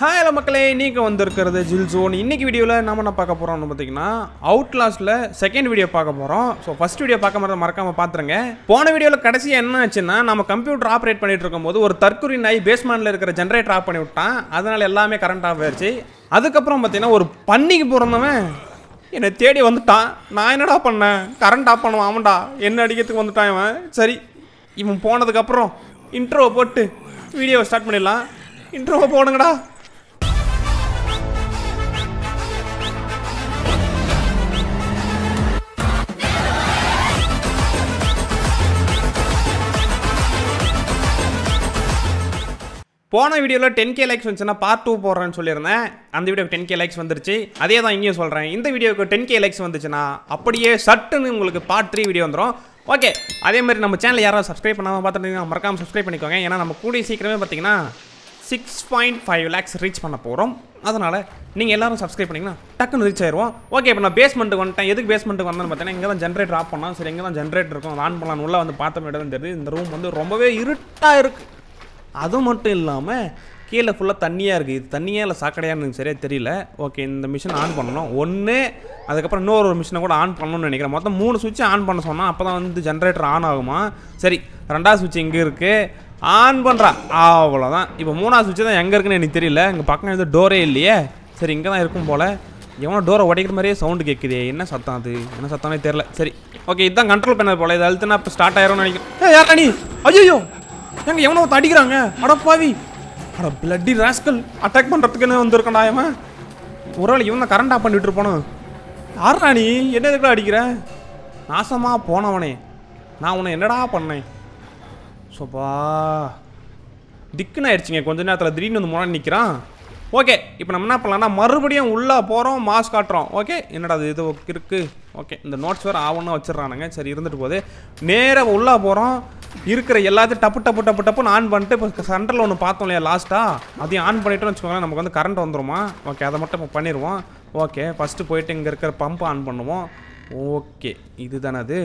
ஹாயில் மக்களே நீங்கள் வந்திருக்கிறது ஜில் ஜோன் இன்றைக்கி வீடியோவில் நம்ம என்ன பார்க்க போகிறோம்னு பார்த்தீங்கன்னா அவுட் லாஸ்ட்டில் செகண்ட் வீடியோ பார்க்க போகிறோம் ஸோ ஃபஸ்ட் வீடியோ பார்க்க மாதிரி மறக்காமல் பார்த்துருங்க போன வீடியோவில் கடைசி என்ன ஆச்சுன்னா நம்ம கம்ப்யூட்டர் ஆப்ரேட் பண்ணிட்டு இருக்கும்போது ஒரு தற்கொலை நாய் பேஸ்மேனில் இருக்கிற ஜென்ரேட்டர் ஆஃப் பண்ணி விட்டான் அதனால் எல்லாமே கரண்ட் ஆஃப் ஆயிடுச்சு அதுக்கப்புறம் பார்த்தீங்கன்னா ஒரு பண்ணிக்கு பிறந்தவன் என்னை தேடி வந்துட்டான் நான் என்னடா பண்ணேன் கரண்ட் ஆஃப் பண்ணுவான் அவன்டா என்ன அடிக்கிறதுக்கு வந்துட்டான் இவன் சரி இவன் போனதுக்கப்புறம் இன்ட்ரோவை போட்டு வீடியோவை ஸ்டார்ட் பண்ணிடலாம் இன்ட்ரோவை போடுங்கடா போன வீடியோவில் டென் கே லைக்ஸ் வந்துச்சுன்னா பார்ட் டூ போடுறேன்னு சொல்லியிருந்தேன் அந்த வீடியோக்கு டென் கே லைக்ஸ் வந்துருச்சு அதே தான் இங்கேயும் சொல்கிறேன் இந்த வீடியோக்கு டென் கே லைக்ஸ் வந்துச்சுன்னா அப்படியே சட்டுன்னு உங்களுக்கு பார்ட் த்ரீ வீடியோ வந்துடும் ஓகே அதே மாதிரி நம்ம சேனல் யாராவது சப்ஸ்கிரைப் பண்ணாமல் பார்த்துட்டு மறக்காமல் சப்ஸ்கிரைப் பண்ணிக்கோங்க ஏன்னா நம்ம கூடிய சீக்கிரமே பார்த்தீங்கன்னா six point five lakhs reach பண்ண போகிறோம் அதனால் நீங்கள் எல்லோரும் சப்ஸ்கிரைப் பண்ணிங்கன்னா டக்குன்னு ரீச் ஆயிடுவோம் ஓகே இப்போ நான் பேஸ்மெண்ட்டுக்கு வந்துட்டேன் எதுக்கு பேஸ்மெண்ட்டுக்கு வந்தேன்னு பார்த்தீங்கன்னா இங்கே தான் ஜென்ரேட் ஆஃப் பண்ணலாம் சரி இங்கே தான் ஜென்ரேட் இருக்கும் ஆன் பண்ணலாம் உள்ளே வந்து பார்த்தோம் இடம் தெரியுது இந்த ரூம் வந்து ரொம்பவே இருட்டாக இருக்குது அது மட்டும் இல்லாமல் கீழே ஃபுல்லாக தண்ணியாக இருக்குது இது தண்ணியாக இல்லை சாக்கடையான்னு எனக்கு சரியாக தெரியல ஓகே இந்த மிஷின் ஆன் பண்ணணும் ஒன்று அதுக்கப்புறம் இன்னொரு ஒரு மிஷினை கூட ஆன் பண்ணணும்னு நினைக்கிறேன் மொத்தம் மூணு சுவிட்ச் ஆன் பண்ண சொன்னால் அப்போ தான் வந்து ஜென்ரேட்டர் ஆன் ஆகுமா சரி ரெண்டாவது சுவிட்ச் இங்கே இருக்குது ஆன் பண்ணுறா அவ்வளோதான் இப்போ மூணாவது சுவிட்ச் தான் எங்கே இருக்குன்னு எனக்கு தெரியல இங்கே பக்கம் எதுவும் டோரே இல்லையே சரி இங்கே தான் இருக்கும் போல் எவனோ டோரை உடைக்கிற மாதிரியே சவுண்டு கேட்குது என்ன சத்தம் அது என்ன சத்தம்னே தெரில சரி ஓகே இதுதான் கண்ட்ரோல் பண்ணது போல் இது அழுத்துனா இப்போ ஸ்டார்ட் ஆயிரும்னு நினைக்கிறேன் ஏ நீ ஐயோ எங்க எவனோ அடிக்கிறாங்க அடப்பாவி அட பிளட்டி ராஸ்கல் அட்டாக் பண்ணுறதுக்குன்னு வந்திருக்கண்டா இவன் ஒரு வேளை இவன் கரண்ட் ஆஃப் பண்ணிட்டு இருப்பானோ யாரா நீ என்ன எதுக்குள்ள அடிக்கிற நாசமாக போனவனே நான் உன்னை என்னடா பண்ணேன் சோப்பா திக்குன்னு ஆயிடுச்சுங்க கொஞ்ச நேரத்தில் திடீர்னு வந்து முன்னாடி நிற்கிறான் ஓகே இப்போ நம்ம என்ன பண்ணலாம்னா மறுபடியும் உள்ளே போகிறோம் மாஸ்க் காட்டுறோம் ஓகே என்னடா அது இது இருக்குது ஓகே இந்த நோட்ஸ் வேறு ஆகணும்னு வச்சிடறானுங்க சரி இருந்துட்டு போகுது நேராக உள்ளே போகிறோம் இருக்கிற எல்லாத்தையும் டப்பு டப்பு டப்பு டப்புன்னு ஆன் பண்ணிட்டு இப்போ சென்டரில் ஒன்று பார்த்தோம் இல்லையா லாஸ்ட்டாக அதையும் ஆன் பண்ணிட்டோம்னு வச்சுக்கோங்களேன் நமக்கு வந்து கரண்ட் வந்துடுமா ஓகே அதை மட்டும் இப்போ பண்ணிடுவோம் ஓகே ஃபஸ்ட்டு போயிட்டு இங்கே இருக்கிற பம்ப் ஆன் பண்ணுவோம் ஓகே இது தானே அது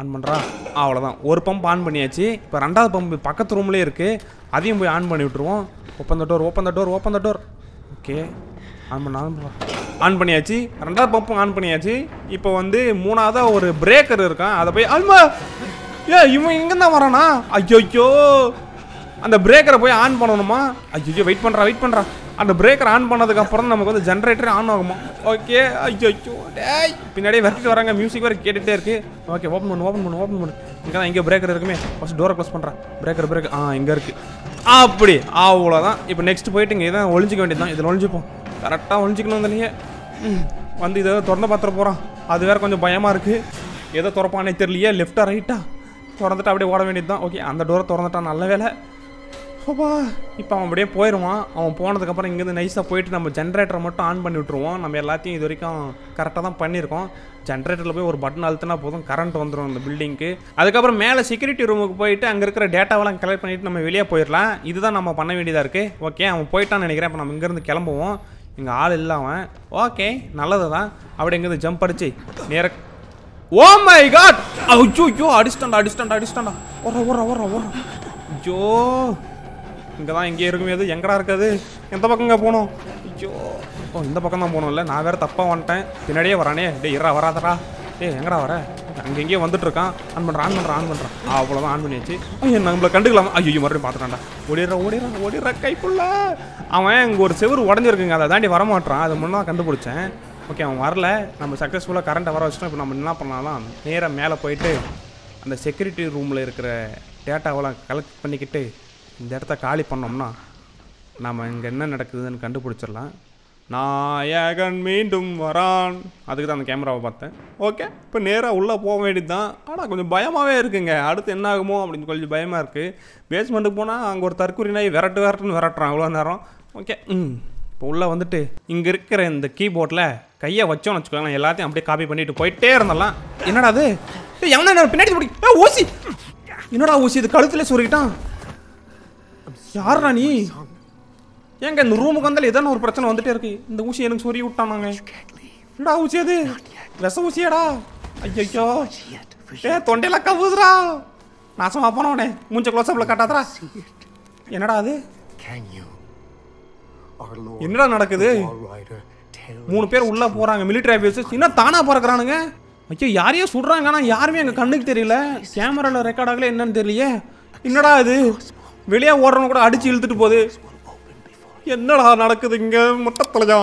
ஆன் பண்ணுறா அவ்வளோதான் ஒரு பம்ப் ஆன் பண்ணியாச்சு இப்போ ரெண்டாவது பம்ப் பக்கத்து ரூம்லேயே இருக்குது அதையும் போய் ஆன் பண்ணி விட்ருவோம் open the door open the door open the door okay on பண்ண ஆன் ஆன் பண்ணியாச்சு ரெண்டாவது பம்பும் ஆன் பண்ணியாச்சு இப்போ வந்து மூணாவதாக ஒரு பிரேக்கர் இருக்கான் அதை போய் அல்மா ஏ இவன் இங்கே தான் வரானா ஐயோ அந்த பிரேக்கரை போய் ஆன் பண்ணணுமா ஐயோ வெயிட் பண்ணுறா வெயிட் பண்ணுறா அந்த பிரேக்கர் ஆன் பண்ணதுக்கப்புறம் நமக்கு வந்து ஜென்ரேட்டர் ஆன் ஆகுமா ஓகே ஐயோ டேய் பின்னாடியே விரட்டிட்டு வராங்க மியூசிக் வேறு கேட்டுகிட்டே இருக்குது ஓகே ஓப்பன் பண்ணு ஓப்பன் பண்ணு ஓப்பன் பண்ணு இங்கே தான் இங்கே பிரேக்கர் இருக்குமே ஃபஸ்ட் டோரை க்ளோஸ் பண்ணுறேன் பிரேக்கர் பிரேக் ஆ இங்கே இருக்குது அப்படி அவ்வளோதான் இப்போ நெக்ஸ்ட் போயிட்டு இங்கே இதான் ஒழிஞ்சிக்க வேண்டியது தான் இதில் ஒழிஞ்சிப்போம் கரெக்டாக ஒழிஞ்சிக்கணும் வந்தலையே வந்து இதை திறந்து பார்த்துட்டு போகிறான் அது வேறு கொஞ்சம் பயமாக இருக்குது எதை திறப்பானே தெரியலையே லெஃப்டா ரைட்டா திறந்துட்டு அப்படியே ஓட வேண்டியது தான் ஓகே அந்த டோரை திறந்துட்டான் நல்ல வேலை அப்பா இப்போ அவன் அப்படியே போயிடுவான் அவன் போனதுக்கப்புறம் இங்கேருந்து நைஸாக போயிட்டு நம்ம ஜென்ரேட்டரை மட்டும் ஆன் பண்ணி விட்ருவோம் நம்ம எல்லாத்தையும் இது வரைக்கும் கரெக்டாக தான் பண்ணியிருக்கோம் ஜென்ரேட்டரில் போய் ஒரு பட்டன் அழுத்தினா போதும் கரண்ட் வந்துடும் அந்த பில்டிங்க்கு அதுக்கப்புறம் மேலே செக்யூரிட்டி ரூமுக்கு போயிட்டு அங்கே இருக்கிற டேட்டாவெல்லாம் கலெக்ட் பண்ணிவிட்டு நம்ம வெளியே போயிடலாம் இதுதான் நம்ம பண்ண வேண்டியதாக இருக்குது ஓகே அவன் போயிட்டான்னு நினைக்கிறேன் இப்போ நம்ம இங்கேருந்து கிளம்புவோம் இங்கே ஆள் இல்லாமல் ஓகே நல்லது தான் அப்படி இங்கேருந்து ஜம்ப் அடிச்சு நேராக ஓ oh மை காட் ஐயோ ஐயோ அடிச்சிட்டான்டா அடிச்சிட்டான்டா அடிஸ்டண்டா வர ஓர ஓர ஓர ஐயோ இங்கே தான் இங்கே இருக்கும் எது எங்கடா இருக்காது எந்த பக்கங்க போகணும் ஐயோ ஓ இந்த பக்கம் தான் போகணும்ல நான் வேறு தப்பாக வந்துட்டேன் பின்னாடியே வரானே டே இறா வராதடா ஏ எங்கடா வர அங்கே எங்கேயோ வந்துட்டு இருக்கான் ஆன் பண்ணுறான் ஆன் பண்ணுறான் ஆன் பண்ணுறான் அவ்வளோதான் ஆன் பண்ணியாச்சு ஐயோ நம்மளை கண்டுக்கலாம் ஐயோ மறுபடியும் பார்த்துட்டான்டா ஓடிடுறா ஓடிடுறா ஓடிடுறா கைப்புள்ள அவன் இங்கே ஒரு செவரு உடஞ்சிருக்குங்க அதை தாண்டி வரமாட்டான் அது முன்னே கண்டுபிடிச்சேன் ஓகே அவன் வரல நம்ம சக்ஸஸ்ஃபுல்லாக கரண்ட்டை வர வச்சுட்டோம் இப்போ நம்ம என்ன பண்ணலாம் நேராக மேலே போயிட்டு அந்த செக்யூரிட்டி ரூமில் இருக்கிற டேட்டாவெல்லாம் கலெக்ட் பண்ணிக்கிட்டு இந்த இடத்த காலி பண்ணோம்னா நாம் இங்கே என்ன நடக்குதுன்னு கண்டுபிடிச்சிடலாம் நாயகன் மீண்டும் வரான் அதுக்கு தான் அந்த கேமராவை பார்த்தேன் ஓகே இப்போ நேராக உள்ளே போக வேண்டியது தான் ஆனால் கொஞ்சம் பயமாகவே இருக்குங்க அடுத்து என்ன ஆகுமோ அப்படின்னு கொஞ்சம் பயமாக இருக்குது பேஸ்மெண்ட்டுக்கு போனால் அங்கே ஒரு தற்கொலை நாய் விரட்டு விரட்டுன்னு விரட்டுறான் அவ்வளோ நேரம் ஓகே ம் இப்போ உள்ளே வந்துட்டு இங்கே இருக்கிற இந்த கீபோர்டில் கையை வச்சோம்னு வச்சுக்கோங்களேன் எல்லாத்தையும் அப்படியே காப்பி பண்ணிட்டு போயிட்டே இருந்தலாம் என்னடா அது எவனா பின்னாடி பிடி ஊசி என்னடா ஊசி இது கழுத்தில் சுருக்கிட்டான் யாருடா நீ ஏங்க இந்த ரூமுக்கு வந்தாலும் ஏதாவது ஒரு பிரச்சனை வந்துட்டே இருக்கு இந்த ஊசி எனக்கு சொறி விட்டானாங்க என்னடா ஊசி அது விஷ ஊசியாடா ஐயோ ஏ தொண்டையில கவுதுரா நாசமா போனவனே மூஞ்ச க்ளோஸ் அப்ல காட்டாதரா என்னடா அது என்னடா நடக்குது மூணு பேர் உள்ளே போகிறாங்க மிலிட்டரி ஆஃபீஸர்ஸ் இன்னும் தானாக பறக்கிறானுங்க ஐயோ யாரையும் சுடுறாங்க ஆனால் யாருமே எங்கள் கண்ணுக்கு தெரியல கேமராவில் ரெக்கார்ட் ஆகல என்னன்னு தெரியலையே என்னடா அது வெளியே ஓடுறவங்க கூட அடித்து இழுத்துட்டு போகுது என்னடா நடக்குது இங்கே முட்டை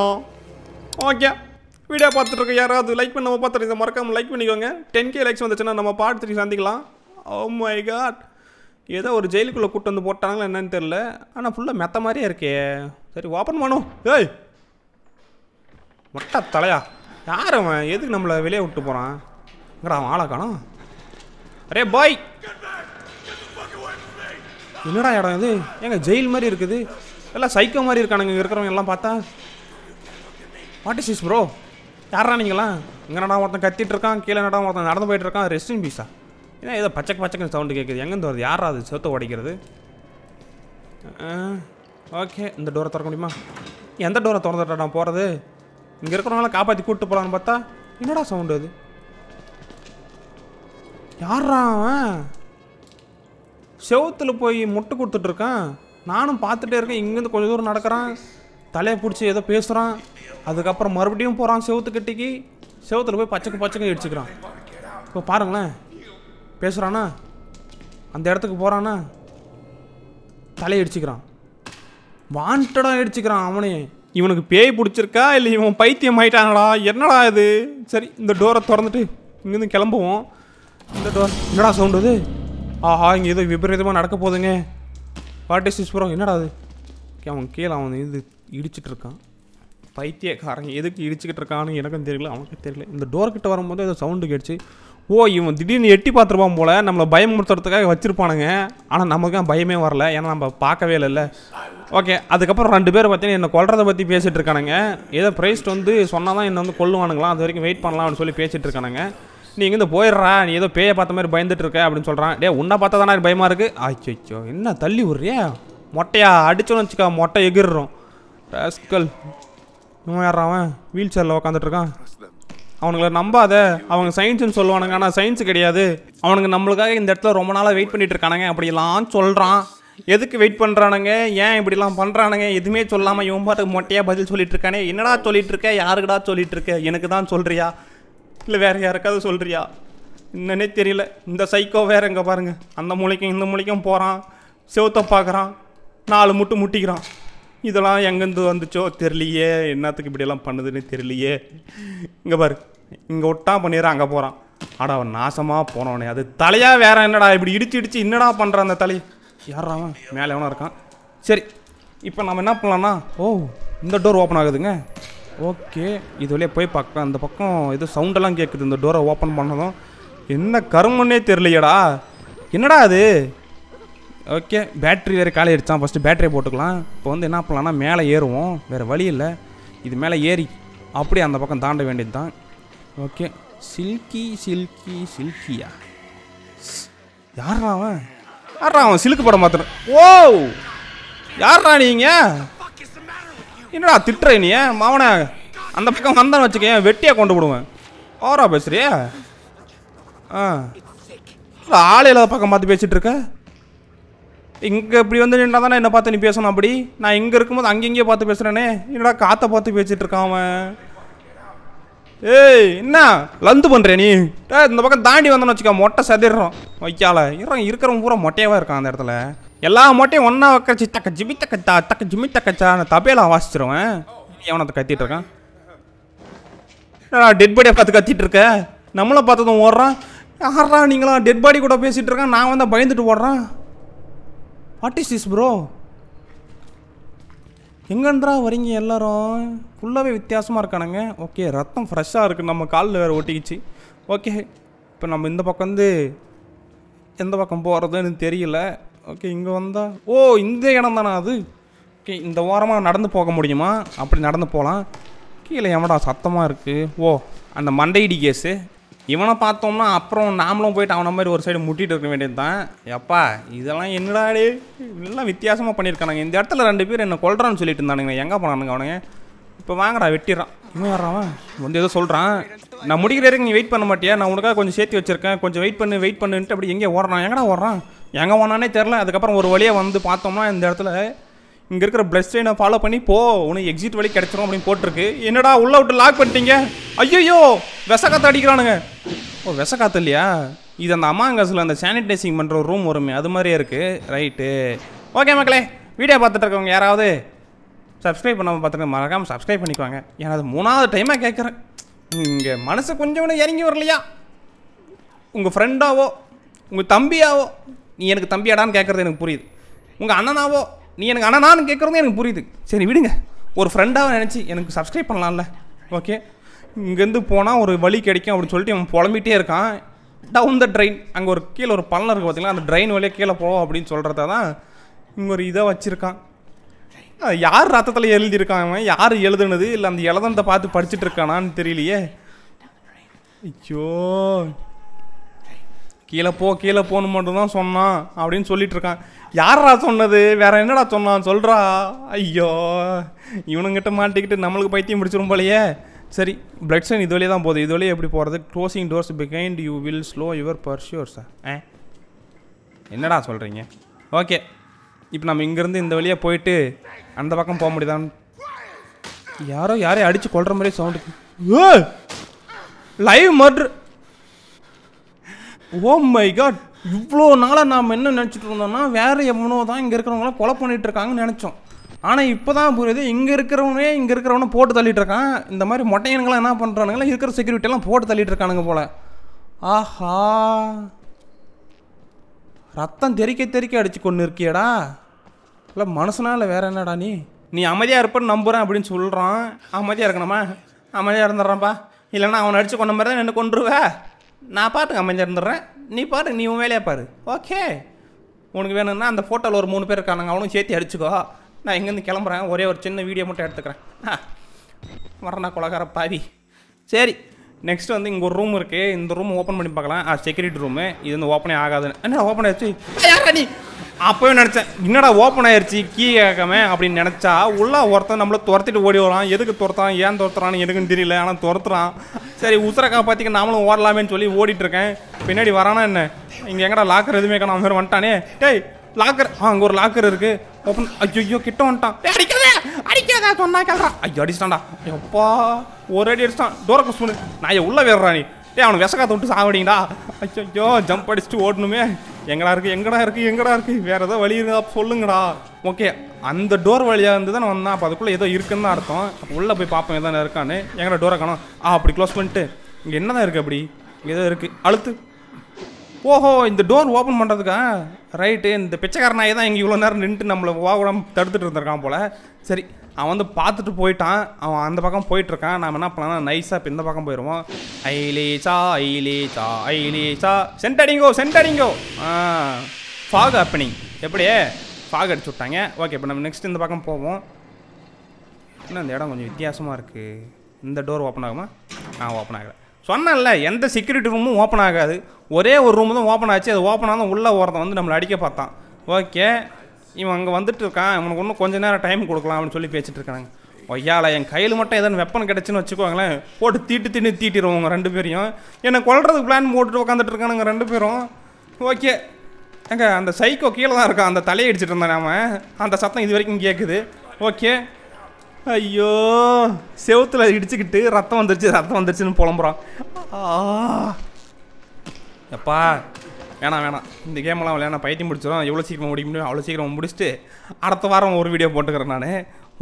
ஓகே வீடியோ பார்த்துட்ருக்க யாராவது லைக் நம்ம பார்த்துருக்கீங்க மறக்காமல் லைக் பண்ணிக்கோங்க டென் கே லைக்ஸ் வந்துச்சுன்னா நம்ம பாட்டு திரும்பி சந்திக்கலாம் ஓ மை காட் ஏதோ ஒரு ஜெயிலுக்குள்ளே கூட்டு வந்து போட்டாங்களா என்னன்னு தெரில ஆனால் ஃபுல்லாக மெத்த மாதிரியே இருக்கே சரி ஓப்பன் பண்ணும் ஏய் மொட்டை தலையா யார் அவன் எதுக்கு நம்மளை வெளியே விட்டு போகிறான் எங்கடா அவன் ஆளை காணும் அரே பாய் என்னடா இடம் இது எங்க ஜெயில் மாதிரி இருக்குது எல்லாம் சைக்கோ மாதிரி இருக்கானுங்க இங்கே இருக்கிறவங்க எல்லாம் பார்த்தா வாட் இஸ் இஸ் ப்ரோ யாரா நீங்களாம் இங்கே நடா ஒருத்தன் கத்திட்டு இருக்கான் கீழே நடா ஒருத்தன் நடந்து போயிட்டு இருக்கான் ரெஸ்டின் பீஸா ஏன்னா ஏதோ பச்சை பச்சைக்கு சவுண்டு கேட்குது எங்கேருந்து வருது யாரா அது சேர்த்து உடைக்கிறது ஓகே இந்த டோரை திறக்க முடியுமா எந்த டோரை திறந்துட்டா நான் போகிறது இங்கே இருக்கிறவங்களாம் காப்பாற்றி கூப்பிட்டு போகலான்னு பார்த்தா என்னடா சவுண்டு அது யாரா அவன் செவத்தில் போய் முட்டை கொடுத்துட்ருக்கான் நானும் பார்த்துட்டே இருக்கேன் இங்கேருந்து கொஞ்சம் தூரம் நடக்கிறான் தலையை பிடிச்சி ஏதோ பேசுகிறான் அதுக்கப்புறம் மறுபடியும் போகிறான் கட்டிக்கு செவத்தில் போய் பச்சைக்கு பச்சைக்கு அடிச்சுக்கிறான் இப்போ பாருங்களேன் பேசுகிறானா அந்த இடத்துக்கு போகிறானா தலையை அடிச்சுக்கிறான் வாண்டடாக அடிச்சுக்கிறான் அவனே இவனுக்கு பேய் பிடிச்சிருக்கா இல்லை இவன் பைத்தியம் ஆயிட்டானடா என்னடா இது சரி இந்த டோரை திறந்துட்டு இங்கேருந்து கிளம்புவோம் இந்த டோர் என்னடா சவுண்டு அது ஆஹா இங்கே ஏதோ விபரீதமாக நடக்க போதுங்க வாட் இஸ் இஸ் ப்ரோ என்னடா அது அவன் கீழே அவன் இது இடிச்சிட்டு இருக்கான் பைத்தியக்காரன் எதுக்கு இடிச்சுக்கிட்டு இருக்கான்னு எனக்கும் தெரியல அவனுக்கு தெரியல இந்த கிட்ட வரும்போது ஏதோ சவுண்டு கேட்டுச்சு ஓ இவன் திடீர்னு எட்டி பார்த்துருப்பான் போல் நம்மளை பயமுறுத்துறதுக்காக வச்சுருப்பானுங்க ஆனால் நமக்கு பயமே வரல ஏன்னா நம்ம பார்க்கவே இல்லைல்ல ஓகே அதுக்கப்புறம் ரெண்டு பேர் பார்த்தீங்கன்னா என்ன கொல்றதை பற்றி பேசிகிட்டு இருக்கானுங்க ஏதோ ப்ரைஸ் வந்து சொன்னால் தான் என்னை வந்து கொள்ளுவானுங்களாம் அது வரைக்கும் வெயிட் பண்ணலாம் அப்படின்னு சொல்லி பேசிகிட்டு இருக்கானுங்க நீ இங்கே போயிடுறா நீ ஏதோ பேயை பார்த்த மாதிரி பயந்துட்டு இருக்க அப்படின்னு சொல்கிறான் டே உன்னை பார்த்தா தானே பயமாக இருக்குது ஆச்சோ என்ன தள்ளி விட்றியா மொட்டையா அடிச்சோன்னு வச்சுக்கா மொட்டை எகிர்றோம் ரஸ்கல் இவன் யார் அவன் வீல் சேரில் உக்காந்துட்ருக்கான் அவனுங்கள நம்பாத அவங்க சயின்ஸுன்னு சொல்லுவானுங்க ஆனால் சயின்ஸு கிடையாது அவனுங்க நம்மளுக்காக இந்த இடத்துல ரொம்ப நாளாக வெயிட் பண்ணிகிட்டு இருக்கானுங்க அப்படிலாம் சொல்கிறான் எதுக்கு வெயிட் பண்ணுறானுங்க ஏன் இப்படிலாம் பண்ணுறானுங்க எதுவுமே சொல்லாமல் இவன் பாட்டுக்கு மொட்டையாக பதில் சொல்லிட்டு இருக்கானே என்னடா சொல்லிட்டு இருக்க யாருக்கடா சொல்லிட்டு இருக்க எனக்கு தான் சொல்கிறியா இல்லை வேறு யாருக்காவது சொல்கிறியா என்னன்னே தெரியல இந்த சைக்கோ வேற எங்கே பாருங்கள் அந்த மூளைக்கும் இந்த மூளைக்கும் போகிறான் செவத்தை பார்க்குறான் நாலு முட்டு முட்டிக்கிறான் இதெல்லாம் எங்கேருந்து வந்துச்சோ தெரியலையே என்னத்துக்கு இப்படியெல்லாம் பண்ணுதுன்னு தெரியலையே இங்கே பாரு இங்கே விட்டா பண்ணிடுறான் அங்கே போகிறான் ஆடா அவன் நாசமாக போனவனே அது தலையாக வேற என்னடா இப்படி இடிச்சு இடிச்சு என்னடா பண்ணுறான் அந்த தலையை யாராவது மேலே எவனா இருக்கான் சரி இப்போ நம்ம என்ன பண்ணலாம்னா ஓ இந்த டோர் ஓப்பன் ஆகுதுங்க ஓகே இது வழியே போய் பார்க்கலாம் அந்த பக்கம் எதுவும் சவுண்டெல்லாம் கேட்குது இந்த டோரை ஓப்பன் பண்ணதும் என்ன கருமன்னே தெரியலையடா என்னடா அது ஓகே பேட்ரி வேறு காலி அடித்தான் ஃபஸ்ட்டு பேட்டரி போட்டுக்கலாம் இப்போ வந்து என்ன பண்ணலாம்னா மேலே ஏறுவோம் வேறு வழி இல்லை இது மேலே ஏறி அப்படியே அந்த பக்கம் தாண்ட வேண்டியது தான் ஓகே சில்கி சில்கி சில்கியா யாரா அவன் யாரா அவன் சிலுக்கு படம் மாத்திரம் ஓ யாரா நீங்க என்னடா திட்டுற நீ மாவன அந்த பக்கம் வந்தான்னு வச்சுக்க வெட்டியாக கொண்டு விடுவேன் ஓரா பேசுறியா ஆ ஆள் இல்லாத பக்கம் பார்த்து பேசிட்டு இருக்க இங்கே இப்படி வந்து நின்றா தானே என்ன பார்த்து நீ பேசணும் அப்படி நான் இங்கே இருக்கும்போது இங்கேயே பார்த்து பேசுகிறேனே என்னடா காற்றை பார்த்து பேசிகிட்டு இருக்கான் அவன் ஏய் என்ன லந்து பண்ணுற நீ டே இந்த பக்கம் தாண்டி வந்தோம்னு வச்சுக்கோ மொட்டை சதிடுறோம் வைக்கால இறோம் இருக்கிறவன் பூரா மொட்டையாக இருக்கான் அந்த இடத்துல எல்லா மொட்டையும் ஒன்றா வைக்கிறச்சி தக்க ஜிமி தக்கச்சா தக்க ஜிமி தக்கச்சா அந்த தபையெல்லாம் வாசிச்சிருவேன் எவனத்தை கத்திட்டு இருக்கான் டெட் பாடியை பார்த்து கத்திட்டு இருக்க நம்மளும் பார்த்ததும் ஓடுறான் யாரா நீங்களாம் டெட் பாடி கூட பேசிகிட்டு இருக்கான் நான் வந்து பயந்துட்டு ஓடுறான் வாட் இஸ் திஸ் ப்ரோ எங்கன்றா வரீங்க எல்லாரும் ஃபுல்லாகவே வித்தியாசமாக இருக்கானுங்க ஓகே ரத்தம் ஃப்ரெஷ்ஷாக இருக்குது நம்ம காலில் வேறு ஒட்டிக்கிச்சு ஓகே இப்போ நம்ம இந்த பக்கம் வந்து எந்த பக்கம் போகிறதுன்னு தெரியல ஓகே இங்கே வந்தால் ஓ இந்த இடம் தானே அது ஓகே இந்த வாரமாக நடந்து போக முடியுமா அப்படி நடந்து போகலாம் கீழே எவடா சத்தமாக இருக்குது ஓ அந்த மண்டைடி கேஸு இவனை பார்த்தோம்னா அப்புறம் நாமளும் போயிட்டு அவனை மாதிரி ஒரு சைடு முட்டிகிட்டு இருக்க வேண்டியது தான் எப்பா இதெல்லாம் என்னடாடே இதெல்லாம் வித்தியாசமாக பண்ணியிருக்கானுங்க இந்த இடத்துல ரெண்டு பேர் என்னை கொள்றான்னு சொல்லிட்டு இருந்தானுங்க எங்கே போனானுங்க அவனுங்க இப்போ வாங்கடா வெட்டிடுறான் இன்னும் வர்றான் வந்து ஏதோ சொல்கிறான் நான் முடிக்கிற வரைக்கும் நீ வெயிட் பண்ண மாட்டியா நான் உனக்காக கொஞ்சம் சேர்த்து வச்சிருக்கேன் கொஞ்சம் வெயிட் பண்ணு வெயிட் பண்ணுன்ட்டு அப்படி எங்கே ஓடுறான் எங்கடா ஓடுறான் எங்கே ஓனானே தெரில அதுக்கப்புறம் ஒரு வழியாக வந்து பார்த்தோம்னா இந்த இடத்துல இங்கே இருக்கிற பிளட் ட்ரெயினை ஃபாலோ பண்ணி போ உனக்கு எக்ஸிட் வழி கிடச்சிரும் அப்படின்னு போட்டிருக்கு என்னடா உள்ளே விட்டு லாக் பண்ணிட்டீங்க ஐயோயோ விச காற்று அடிக்கிறானுங்க ஓ விச காற்று இல்லையா இது அந்த அமாங்கஸில் அந்த சானிடைசிங் பண்ணுற ரூம் வருமே அது மாதிரியே இருக்குது ரைட்டு ஓகே மக்களே வீடியோ பார்த்துட்டு இருக்கவங்க யாராவது சப்ஸ்கிரைப் பண்ணாமல் பார்த்துட்டு மறக்காமல் சப்ஸ்கிரைப் பண்ணிக்குவாங்க ஏன்னா அது மூணாவது டைமாக கேட்குறேன் இங்கே மனசு கொஞ்சம் இறங்கி வரலையா உங்கள் ஃப்ரெண்டாவோ உங்கள் தம்பியாவோ நீ எனக்கு தம்பியாடான்னு கேட்குறது எனக்கு புரியுது உங்கள் அண்ணனாவோ நீ எனக்கு ஆனால் நான் கேட்குறதும் எனக்கு புரியுது சரி விடுங்க ஒரு ஃப்ரெண்டாக நினச்சி எனக்கு சப்ஸ்கிரைப் பண்ணலாம்ல ஓகே இங்கேருந்து போனால் ஒரு வழி கிடைக்கும் அப்படின்னு சொல்லிட்டு அவன் புலம்பிகிட்டே இருக்கான் டவுன் த ட்ரெயின் அங்கே ஒரு கீழே ஒரு பள்ளம் இருக்குது பார்த்தீங்களா அந்த ட்ரெயின் வழியாக கீழே போவோம் அப்படின்னு சொல்கிறத தான் இங்கே ஒரு இதை வச்சுருக்கான் யார் ரத்தத்தில் எழுதியிருக்கான் அவன் யார் எழுதுனது இல்லை அந்த எழுதனத்தை பார்த்து படிச்சுட்டு இருக்கானான்னு தெரியலையே ஐயோ கீழே போ கீழே போகணும் மட்டும்தான் சொன்னான் அப்படின்னு சொல்லிட்டு இருக்கான் யாரா சொன்னது வேற என்னடா சொன்னான் சொல்கிறா ஐயோ இவனுங்கிட்ட மாட்டிக்கிட்டு நம்மளுக்கு பைத்தியம் பிடிச்சிரும் போலையே சரி பிளட் சைன் இது வழியே தான் போகுது இது வழியே எப்படி போகிறது closing doors behind you will slow your pursuit sir ஆ என்னடா சொல்கிறீங்க ஓகே இப்போ நம்ம இங்கேருந்து இந்த வழியாக போயிட்டு அந்த பக்கம் போக முடியுதான் யாரோ யாரையும் அடித்து கொள்கிற மாதிரி sound live murder oh oh my god இவ்வளோ நாளாக நாம் என்ன நினச்சிட்டு இருந்தோம்னா வேறு எவனோ தான் இங்கே இருக்கிறவங்களாம் கொலை பண்ணிகிட்டு இருக்காங்கன்னு நினச்சோம் ஆனால் இப்போ தான் புரியுது இங்கே இருக்கிறவனே இங்கே இருக்கிறவனும் போட்டு தள்ளிட்டு இருக்கான் இந்த மாதிரி மொட்டையனுங்களாம் என்ன பண்ணுறானுங்களா இருக்கிற செக்யூரிட்டிலாம் போட்டு தள்ளிட்டு இருக்கானுங்க போல் ஆஹா ரத்தம் தெறிக்க தெறிக்க அடிச்சு கொண்டு இருக்கியடா இல்லை இல்லை வேற என்னடா நீ நீ அமைதியாக இருப்பன்னு நம்புகிறேன் அப்படின்னு சொல்கிறான் அமைதியாக இருக்கணுமா அமைதியாக இருந்துடுறான்ப்பா இல்லைன்னா அவனை அடித்து கொண்ட மாதிரி தான் என்ன கொண்டுருவேன் நான் பாட்டுக்கு அமைஞ்சிருந்துடுறேன் நீ பாட்டு நீ உன் வேலையை பாரு ஓகே உனக்கு வேணும்னா அந்த ஃபோட்டோவில் ஒரு மூணு பேர் இருக்கானுங்க அவனும் சேர்த்து அடிச்சுக்கோ நான் இங்கேருந்து கிளம்புறேன் ஒரே ஒரு சின்ன வீடியோ மட்டும் எடுத்துக்கிறேன் வரணா குலகார பாவி சரி நெக்ஸ்ட் வந்து இங்கே ஒரு ரூம் இருக்கு இந்த ரூம் ஓப்பன் பண்ணி பார்க்கலாம் ஆ செக்யூரிட்டி ரூமு இது வந்து ஓப்பனே ஆகாதுன்னு என்ன ஓப்பன் ஆயிடுச்சு நீ அப்போவே நினச்சேன் என்னடா ஓப்பன் ஆயிடுச்சு கீ கேட்காம அப்படின்னு நினச்சா உள்ள ஒருத்தன் நம்மளை துரத்திட்டு ஓடி வரான் எதுக்கு துரத்தான் ஏன் துரத்துறான்னு எனக்குன்னு தெரியல ஆனால் துரத்துறான் சரி உத்தர காப்பாற்றிக்க நாமளும் ஓடலாமேன்னு சொல்லி ஓடிட்டு இருக்கேன் பின்னாடி வரானா என்ன இங்கே எங்கடா லாக்கர் எதுவுமே நான் வேறு வந்துட்டானே டேய் லாக்கர் ஆ அங்கே ஒரு லாக்கர் இருக்கு ஓப்பன் ஐயோ ஐயோ கிட்ட வந்துட்டான் அடிக்காத அடிக்காத சொன்னா கேள்றான் ஐயோ அடிச்சிட்டான்டா எப்பா ஒரு அடி அடிச்சிட்டான் டோரை க்ளோஸ் நான் உள்ள வேறுறா நீ ஏ அவனை விஷக்காத்த விட்டு சாவடிங்கடா ஐயோ ஜம்ப் அடிச்சுட்டு ஓடணுமே எங்கடா இருக்கு எங்கடா இருக்கு எங்கடா இருக்கு வேற ஏதோ வழி இருக்கா சொல்லுங்கடா ஓகே அந்த டோர் வழியாக இருந்து தான் நான் வந்தேன் அப்போ அதுக்குள்ளே ஏதோ இருக்குன்னு தான் அர்த்தம் அப்போ உள்ளே போய் பார்ப்போம் எதாவது இருக்கான்னு எங்கடா டோரை காணும் ஆ அப்படி க்ளோஸ் பண்ணிட்டு இங்கே என்னதான் இருக்குது அப்படி ஏதோ இருக்குது அழுத்து ஓஹோ இந்த டோர் ஓப்பன் பண்ணுறதுக்கா ரைட்டு இந்த பிச்சைக்காரனாயே தான் இங்கே இவ்வளோ நேரம் நின்றுட்டு நம்மளை ஓகடாம தடுத்துட்டு இருந்திருக்கான் போல் சரி அவன் வந்து பார்த்துட்டு போயிட்டான் அவன் அந்த பக்கம் போயிட்டுருக்கான் நாம் என்ன பண்ணலாம் நைஸாக இப்போ இந்த பக்கம் போயிடுவோம் ஐலேச்சா ஐலேச்சா ஐலேச்சா சென்டடிங்கோ ஆ ஃபாக் ஆப்பனிங் எப்படியே ஃபாக் அடிச்சு விட்டாங்க ஓகே இப்போ நம்ம நெக்ஸ்ட் இந்த பக்கம் போவோம் இன்னும் இந்த இடம் கொஞ்சம் வித்தியாசமாக இருக்குது இந்த டோர் ஓப்பன் ஆகுமா ஆ ஓப்பன் ஆகலை சொன்னேன்ல எந்த செக்யூரிட்டி ரூமும் ஓப்பன் ஆகாது ஒரே ஒரு ரூம் தான் ஓப்பன் ஆச்சு அது ஓப்பன் ஆனதும் உள்ளே ஓரத்தை வந்து நம்மளை அடிக்க பார்த்தான் ஓகே இவன் அங்கே வந்துட்டு இருக்கான் இவனுக்கு இன்னும் கொஞ்சம் நேரம் டைம் கொடுக்கலாம் அப்படின்னு சொல்லி பேசிட்டு இருக்காங்க ஒய்யால என் கையில் மட்டும் ஏதாவது வெப்பன் கிடச்சுன்னு வச்சுக்கோங்களேன் போட்டு தீட்டு தின்னு தீட்டிடுவோங்க ரெண்டு பேரையும் என்னை கொள்றதுக்கு பிளான் போட்டுட்டு உட்காந்துட்டு இருக்கானுங்க ரெண்டு பேரும் ஓகே எங்க அந்த சைக்கோ கீழே தான் இருக்கான் அந்த தலையை அடிச்சிட்டு இருந்தான் நாம அந்த சத்தம் இது வரைக்கும் கேட்குது ஓகே ஐயோ செவத்தில் இடிச்சுக்கிட்டு ரத்தம் வந்துருச்சு ரத்தம் வந்துருச்சுன்னு புலம்புறான் எப்பா வேணாம் வேணாம் இந்த கேமெல்லாம் விளையாட பயிற்சி முடிச்சிடும் எவ்வளோ சீக்கிரம் முடிக்க முடியும் அவ்வளோ சீக்கிரம் முடிச்சுட்டு அடுத்த வாரம் ஒரு வீடியோ போட்டுக்கிறேன் நான்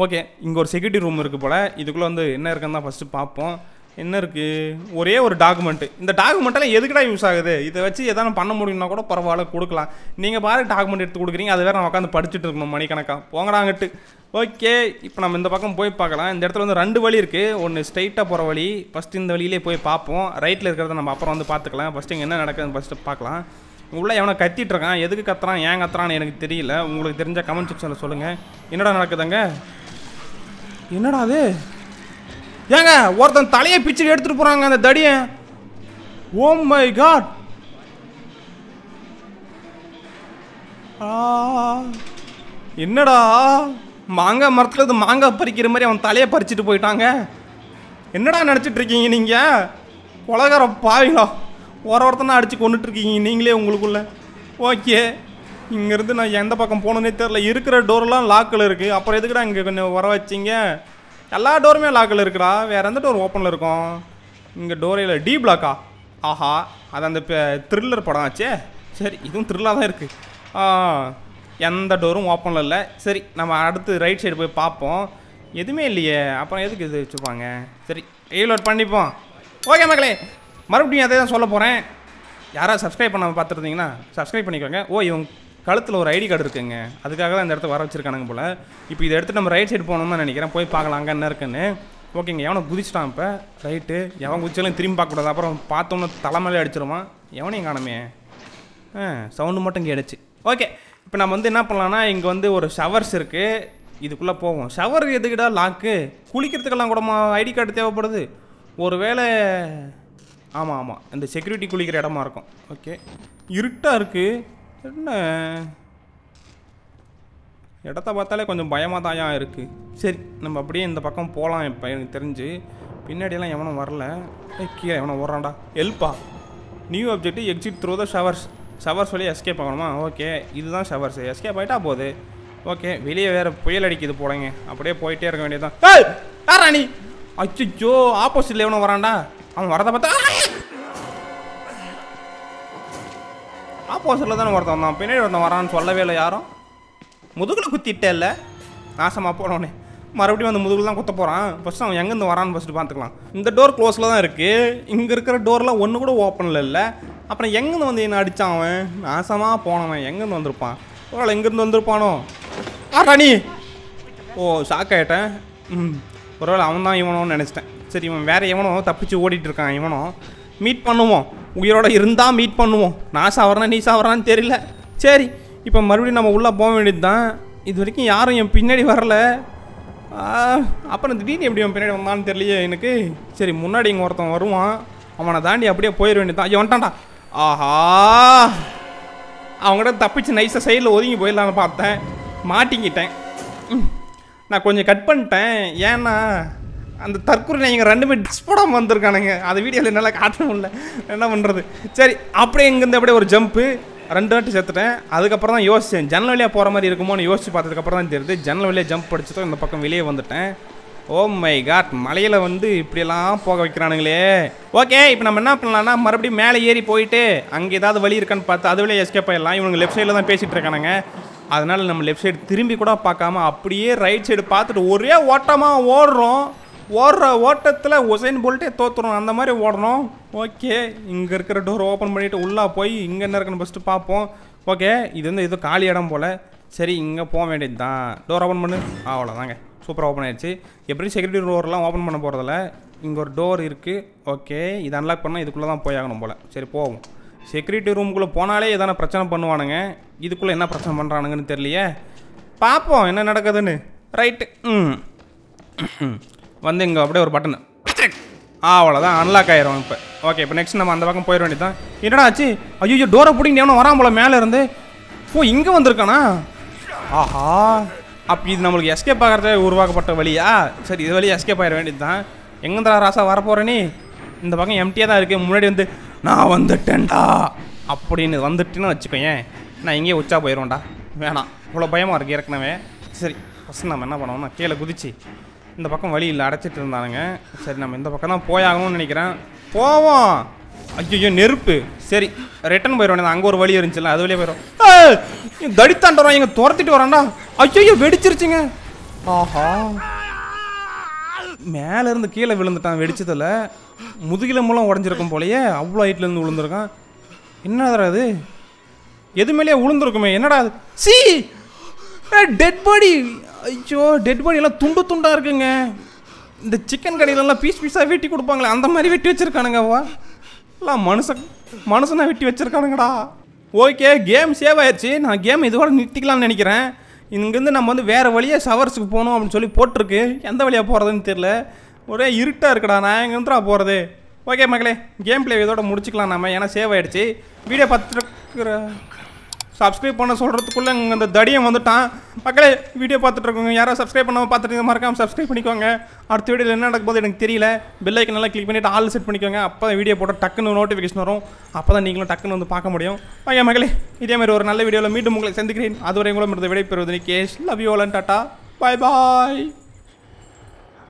ஓகே இங்கே ஒரு செக்யூரிட்டி ரூம் இருக்குது போல் இதுக்குள்ளே வந்து என்ன இருக்குன்னு தான் ஃபஸ்ட்டு பார்ப்போம் என்ன இருக்குது ஒரே ஒரு டாக்குமெண்ட்டு இந்த டாக்குமெண்ட்டெல்லாம் எதுக்குடா யூஸ் ஆகுது இதை வச்சு எதாவது பண்ண முடியும்னா கூட பரவாயில்ல கொடுக்கலாம் நீங்கள் பாரு டாக்குமெண்ட் எடுத்து கொடுக்குறீங்க அது வேறு நான் உட்காந்து படிச்சுட்டு இருக்கணும் மணிக்கணக்காக போங்கடாங்கிட்டு ஓகே இப்போ நம்ம இந்த பக்கம் போய் பார்க்கலாம் இந்த இடத்துல வந்து ரெண்டு வழி இருக்குது ஒன்று ஸ்ட்ரைட்டாக போகிற வழி ஃபஸ்ட்டு இந்த வழியிலே போய் பார்ப்போம் ரைட்டில் இருக்கிறத நம்ம அப்புறம் வந்து பார்த்துக்கலாம் ஃபஸ்ட்டு இங்கே என்ன நடக்குதுன்னு ஃபஸ்ட்டு பார்க்கலாம் உள்ளே எவனை இருக்கான் எதுக்கு கத்துறான் ஏன் கத்துறான்னு எனக்கு தெரியல உங்களுக்கு தெரிஞ்ச கமெண்ட் செக்ஷனில் சொல்லுங்கள் என்னடா நடக்குதுங்க என்னடா அது ஏங்க ஒருத்தன் தலையை பிச்சு எடுத்துகிட்டு போகிறாங்க அந்த தடியை ஓம் மை காட் என்னடா மாங்காய் மரத்தில் இது மாங்காய் பறிக்கிற மாதிரி அவன் தலையை பறிச்சுட்டு போயிட்டாங்க என்னடா நினச்சிட்டு இருக்கீங்க நீங்கள் உலகார பாவீங்களா ஒரு ஒருத்தனா அடித்து இருக்கீங்க நீங்களே உங்களுக்குள்ள ஓகே இங்கேருந்து நான் எந்த பக்கம் போகணுன்னே தெரில இருக்கிற டோர்லாம் லாக்கில் இருக்குது அப்புறம் எதுக்குடா இங்கே கொஞ்சம் வர வச்சிங்க எல்லா டோருமே லாக்கில் இருக்குடா வேறு எந்த டோர் ஓப்பனில் இருக்கும் இங்கே டோரையில் டீ டி பிளாக்கா ஆஹா அது அந்த த்ரில்லர் படம் ஆச்சே சரி இதுவும் த்ரில்லாக தான் இருக்குது எந்த டோரும் ஓப்பனில் இல்லை சரி நம்ம அடுத்து ரைட் சைடு போய் பார்ப்போம் எதுவுமே இல்லையே அப்புறம் எதுக்கு இது வச்சுப்பாங்க சரி ரீலோட் பண்ணிப்போம் ஓகே மக்களே மறுபடியும் அதே தான் சொல்ல போகிறேன் யாராவது சப்ஸ்கிரைப் பண்ண பார்த்துருந்தீங்கன்னா சப்ஸ்கிரைப் பண்ணிக்கோங்க ஓ இவங்க கழுத்தில் ஒரு ஐடி கார்டு இருக்குங்க அதுக்காக தான் இந்த இடத்த வர வச்சுருக்கானுங்க போல் இப்போ இதை எடுத்து நம்ம ரைட் சைடு போகணும்னு நினைக்கிறேன் போய் பார்க்கலாம் அங்கே என்ன இருக்குன்னு ஓகேங்க எவனை குதிச்சிட்டான் இப்போ ரைட்டு எவன் குதிச்சாலும் திரும்பி பார்க்கக்கூடாது அப்புறம் பார்த்தோம்னா தலைமையிலே அடிச்சிருவான் எவனையும் காணமே ஆ சவுண்டு மட்டும் கேடுச்சு ஓகே இப்போ நம்ம வந்து என்ன பண்ணலாம்னா இங்கே வந்து ஒரு ஷவர்ஸ் இருக்குது இதுக்குள்ளே போவோம் ஷவர் எதுக்கிட்டால் லாக்கு குளிக்கிறதுக்கெல்லாம் கூட ஐடி கார்டு தேவைப்படுது ஒரு வேளை ஆமாம் ஆமாம் இந்த செக்யூரிட்டி குளிக்கிற இடமா இருக்கும் ஓகே இருட்டாக இருக்குது என்ன இடத்த பார்த்தாலே கொஞ்சம் பயமாக ஏன் இருக்குது சரி நம்ம அப்படியே இந்த பக்கம் போகலாம் இப்போ எனக்கு தெரிஞ்சு பின்னாடியெல்லாம் எவனும் வரல கீழே எவனும் ஓடுறான்டா ஹெல்ப்பா new object exit through the showers shower சொல்லி எஸ்கேப் ஆகணுமா ஓகே இதுதான் ஷவர்ஸ் எஸ்கேப் ஆகிட்டா போகுது ஓகே வெளியே வேறு புயல் அடிக்குது போலங்க அப்படியே போயிட்டே இருக்க வேண்டியதுதான் ராணி அச்சோ ஆப்போசிட்டில் எவனும் வரான்டா அவன் வரதை பார்த்தா ஆப்போசிட்டில் தானே ஒருத்தன் வந்தான் பின்னாடி ஒருத்தன் வரான்னு சொல்லவே இல்லை யாரும் முதுகில் குத்திட்டே இல்லை நாசமாக போனோன்னே மறுபடியும் அந்த முதுகில் தான் குத்த போகிறான் ஃபஸ்ட்டு அவன் எங்கேருந்து வரான்னு ஃபஸ்ட்டு பார்த்துக்கலாம் இந்த டோர் க்ளோஸில் தான் இருக்குது இங்கே இருக்கிற டோர்லாம் ஒன்று கூட ஓப்பனில் இல்லை அப்புறம் எங்கேருந்து வந்து என்ன அடித்தான் அவன் நாசமாக போனவன் எங்கேருந்து வந்திருப்பான் ஒருவேளை எங்கேருந்து வந்திருப்பானோ ஆட்டா நீ ஓ ஷாக் ஆகிட்டேன் ம் வேளை அவன் தான் இவனோன்னு நினச்சிட்டேன் சரி இவன் வேறு எவனோ தப்பிச்சு ஓடிட்டு இருக்கான் இவனோ மீட் பண்ணுவோம் உயிரோட இருந்தால் மீட் பண்ணுவோம் நான் சாவறேன் நீ சாவறான்னு தெரியல சரி இப்போ மறுபடியும் நம்ம உள்ளே போக வேண்டியது தான் இது வரைக்கும் யாரும் என் பின்னாடி வரலை அப்புறம் திடீர்னு எப்படி அவன் பின்னாடி வந்தான்னு தெரியலையே எனக்கு சரி முன்னாடி இங்கே ஒருத்தன் வருவான் அவனை தாண்டி அப்படியே போயிட வேண்டியதான் ஐயோ வந்துட்டான்டா ஆஹா அவங்கள்ட்ட தப்பிச்சு நைஸாக சைடில் ஒதுங்கி போயிடலான்னு பார்த்தேன் மாட்டிக்கிட்டேன் நான் கொஞ்சம் கட் பண்ணிட்டேன் ஏன்னா அந்த தற்கொலை எங்கள் ரெண்டுமே டிஸ் போடாமல் வந்திருக்கானுங்க அது வீடியோவில் என்னால் காட்ட முடியல என்ன பண்ணுறது சரி அப்படியே இங்கேருந்து அப்படியே ஒரு ஜம்ப்பு ரெண்டு வாட்டி செத்துட்டேன் அதுக்கப்புறம் தான் யோசித்தேன் ஜன்னல் வழியாக போகிற மாதிரி இருக்குமோன்னு யோசிச்சு பார்த்ததுக்கப்புறம் தான் தெரியுது ஜன்னல் வழியாக ஜம்ப் அடிச்சதும் இந்த பக்கம் வெளியே வந்துட்டேன் ஓ oh மை காட் மலையில் வந்து இப்படியெல்லாம் போக வைக்கிறானுங்களே ஓகே இப்போ நம்ம என்ன பண்ணலாம்னா மறுபடியும் மேலே ஏறி போயிட்டு அங்கே ஏதாவது வழி இருக்கான்னு பார்த்து அது வழியாக எஸ்கேப் ஆகிடலாம் இவங்க லெஃப்ட் சைடில் தான் பேசிகிட்டு இருக்கானுங்க அதனால் நம்ம லெஃப்ட் சைடு திரும்பி கூட பார்க்காம அப்படியே ரைட் சைடு பார்த்துட்டு ஒரே ஓட்டமாக ஓடுறோம் ஓடுற ஓட்டத்தில் ஒசைன் போல்ட்டே தோற்றுறோம் அந்த மாதிரி ஓடணும் ஓகே இங்கே இருக்கிற டோர் ஓப்பன் பண்ணிவிட்டு உள்ளே போய் இங்கே என்ன இருக்குன்னு ஃபஸ்ட்டு பார்ப்போம் ஓகே இது வந்து எதுவும் காலி இடம் போல் சரி இங்கே போக வேண்டியது தான் டோர் ஓப்பன் பண்ணு அவ்வளோதாங்க சூப்பராக ஓப்பன் ஆயிடுச்சு எப்படி செக்யூரிட்டி டோர்லாம் ஓப்பன் பண்ண போகிறதில்ல இங்கே ஒரு டோர் இருக்குது ஓகே இதை அன்லாக் பண்ணால் இதுக்குள்ளே தான் போயாகணும் ஆகணும் போல் சரி போவோம் செக்யூரிட்டி ரூமுக்குள்ளே போனாலே எதனா பிரச்சனை பண்ணுவானுங்க இதுக்குள்ளே என்ன பிரச்சனை பண்ணுறானுங்கன்னு தெரியலையே பார்ப்போம் என்ன நடக்குதுன்னு ரைட்டு ம் வந்து இங்கே அப்படியே ஒரு பட்டனு அவ்வளோதான் அன்லாக் ஆயிரும் இப்போ ஓகே இப்போ நெக்ஸ்ட் நம்ம அந்த பக்கம் போயிட வேண்டியதான் என்னடா ஆச்சு ஐயோ டோரை பிடிங்க எவனோ வரான் போல மேலே இருந்து ஓ இங்கே வந்திருக்கானா ஆஹா அப்போ இது நம்மளுக்கு எஸ்கேப் ஆகிறத உருவாக்கப்பட்ட வழியா சரி இது வழியாக எஸ்கேப் ஆகிட வேண்டியது தான் எங்கேந்திரா ராசா வரப்போகிறேனே இந்த பக்கம் எம்டியாக தான் இருக்குது முன்னாடி வந்து நான் வந்துட்டேன்டா அப்படின்னு வந்துட்டுன்னு வச்சுக்கோங்க நான் இங்கேயே உச்சா போயிடுவோம்டா வேணாம் இவ்வளோ பயமாக இருக்குது ஏற்கனவே சரி ஃபஸ்ட் நம்ம என்ன பண்ணுவோம்னா கீழே குதிச்சு இந்த பக்கம் வழி இல்லை அடைச்சிட்டு இருந்தானுங்க சரி நம்ம இந்த பக்கம் தான் போயாகணும்னு நினைக்கிறேன் போவோம் ஐயோ நெருப்பு சரி ரிட்டன் போயிடுவோம் அங்கே ஒரு வழி இருந்துச்சுல அது வழியே போயிடும் தடித்தாண்டோம் எங்க துரத்திட்டு வரான்டா ஐயோ வெடிச்சிருச்சுங்க ஆஹா மேல இருந்து கீழே விழுந்துட்டான் வெடிச்சதில் முதுகில மூலம் உடஞ்சிருக்கும் போலயே அவ்வளோ ஹைட்ல இருந்து விழுந்திருக்கான் என்னடா அது எது மேலேயே விழுந்திருக்குமே என்னடா அது சி டெட் பாடி ஐயோ டெட் எல்லாம் துண்டு துண்டாக இருக்குங்க இந்த சிக்கன் கடையிலலாம் பீஸ் பீஸாக வெட்டி கொடுப்பாங்களே அந்த மாதிரி வெட்டி வச்சுருக்கானுங்கவா எல்லாம் மனுஷன் மனுஷனாக வெட்டி வச்சுருக்கானுங்கடா ஓகே கேம் சேவ் ஆயிடுச்சு நான் கேம் இதோட நிறுத்திக்கலாம்னு நினைக்கிறேன் இங்கேருந்து நம்ம வந்து வேறு வழியாக ஷவர்ஸுக்கு போகணும் அப்படின்னு சொல்லி போட்டிருக்கு எந்த வழியாக போகிறதுன்னு தெரில ஒரே இருட்டாக இருக்குடா நான் எங்கேருந்துடா போகிறது ஓகே மகளே கேம் பிளே இதோட முடிச்சுக்கலாம் நம்ம ஏன்னா சேவ் ஆகிடுச்சு வீடியோ பார்த்துருக்குற சப்ஸ்கிரைப் பண்ண சொல்கிறதுக்குள்ளே இங்கே இந்த தடியம் வந்துட்டான் மக்களே வீடியோ பார்த்துட்ருக்கோங்க யாரும் சப்ஸ்கிரைப் பண்ணாமல் பார்த்துட்டு மறக்காமல் சப்ஸ்கிரைப் பண்ணிக்கோங்க அடுத்த வீடியோவில் என்ன நடக்க போது எனக்கு தெரியல பெல்லைக்கு நல்லா கிளிக் பண்ணிவிட்டு ஆல் செட் பண்ணிக்கோங்க அப்போ தான் வீடியோ போட்டால் டக்குன்னு நோட்டிஃபிகேஷன் வரும் அப்போ தான் நீங்களும் டக்குன்னு வந்து பார்க்க முடியும் ஓகே மகளே இதே மாதிரி ஒரு நல்ல வீடியோவில் மீண்டும் உங்களை சந்திக்கிறேன் அதுவரை உங்களும் விடைபெறுவது Cash love you tata bye bye